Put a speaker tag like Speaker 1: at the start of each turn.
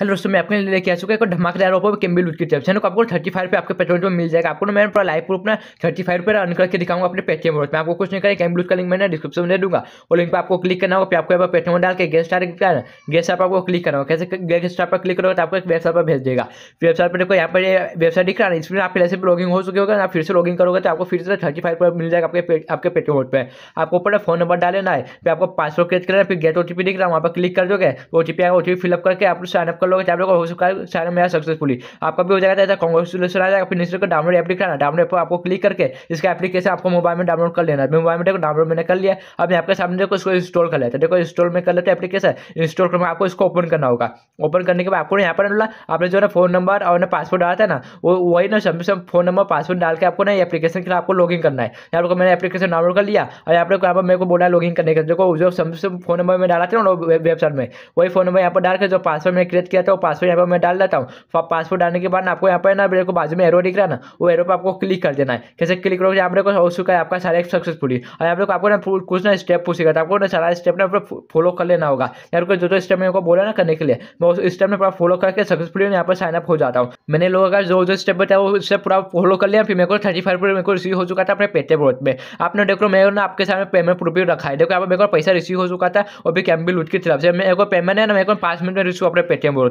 Speaker 1: hello दोस्तों मैं आपके लिए लेके आ चुका एक धमाकेदार ओपो केम्बिल लूट की तरफ से आपको थर्टी फाइव पे आपके पेट्रोल पर मिल जाएगा आपको मैं पूरा लाइव प्रूफ ना थर्टी फाइव पर रन करके दिखाऊंगा अपने पेटीएम वोट में आपको कुछ नहीं करें कैम्बिल का लिंक मैंने डिस्क्रिप्शन में दे दूंगा वो लिंक पर आपको क्लिक करना होगा आपको यहाँ पेटीएम डाल के गेस्ट आर का गेस्ट ऐप आपको क्लिक करना होगा कैसे गेस्ट ऐप पर क्लिक करोगे तो आपको एक वेबसाइट पर भेज देगा वेबसाइट पर देखो यहाँ पर वेबसाइट दिख रहा है इसमें आप पहले से लॉगिंग हो चुके होगा आप फिर से लॉगिंग करोगे तो आपको फिर से थर्टी फाइव पर मिल जाएगा आपके आपके पेटीएम वोट पर आपको ऊपर फोन नंबर डालना है फिर आपको पासवर्ड क्रिएट करना है फिर गेट ओ दिख रहा है वहाँ पर क्लिक कर दोगे ओ टी पी आएगा ओ फिलअप करके आप साइनअप कर लोगे टैबलेट को हो सकता है सारे मेरा सक्सेसफुली आपका भी हो जाएगा तो ऐसा कॉन्ग्रेचुलेसन आ जाएगा फिर निश्चित डाउनलोड एप्लीकेशन कराना डाउनलोड पर आपको क्लिक करके इसका एप्लीकेशन आपको मोबाइल में डाउनलोड कर लेना है मोबाइल में देखो डाउनलोड मैंने कर लिया अब आपके सामने देखो इसको इंस्टॉल कर लेते तो हैं देखो इंस्टॉल में कर लेते हैं एप्लीकेशन इंस्टॉल करके आपको इसको ओपन करना होगा ओपन करने के बाद आपको यहाँ पर बोला आपने जो है फोन नंबर और ना पासवर्ड डाला था ना वो वही ना सबसे फोन नंबर पासवर्ड डाल के आपको ना एप्लीकेशन के लिए आपको लॉगिन करना है यहाँ पर मैंने एप्लीकेशन डाउनलोड कर लिया और यहाँ पर यहाँ पर मेरे को बोला लॉगिन करने का देखो जो सबसे फोन नंबर में डाला था ना वेबसाइट में वही फोन नंबर यहाँ पर डाल के जो पासवर्ड मैंने क्रिएट किया था वो पासवर्ड यहाँ पर मैं डाल देता हूँ तो पासवर्ड डालने के बाद आपको यहाँ पर ना मेरे को बाजू में एरो दिख रहा है ना वो एरो पर आपको क्लिक कर देना है कैसे क्लिक करोगे आप को हो चुका है आपका सारा सक्सेसफुल और आप लोग आपको ना कुछ ना स्टेप पूछेगा तो आपको ना सारा स्टेप ना फॉलो कर लेना होगा यार जो जो स्टेप मेरे को बोला ना करने के लिए मैं उस स्टेप में पूरा फॉलो करके सक्सेसफुल यहाँ पर साइनअप हो जाता हूँ मैंने लोगों का जो जो स्टेप बताया वो स्टेप पूरा फॉलो कर लिया फिर मेरे को थर्टी फाइव मेरे को रिसीव हो चुका था अपने पेटे बोर्ड में आपने देखो मेरे ना आपके सामने पेमेंट प्रूफ भी रखा है देखो यहाँ पर मेरे को पैसा रिसीव हो चुका था और भी कैम्बिल उठ की तरफ से मेरे को पेमेंट है ना मेरे को पाँच मिनट में रिसीव अपने पेटीएम बोर्ड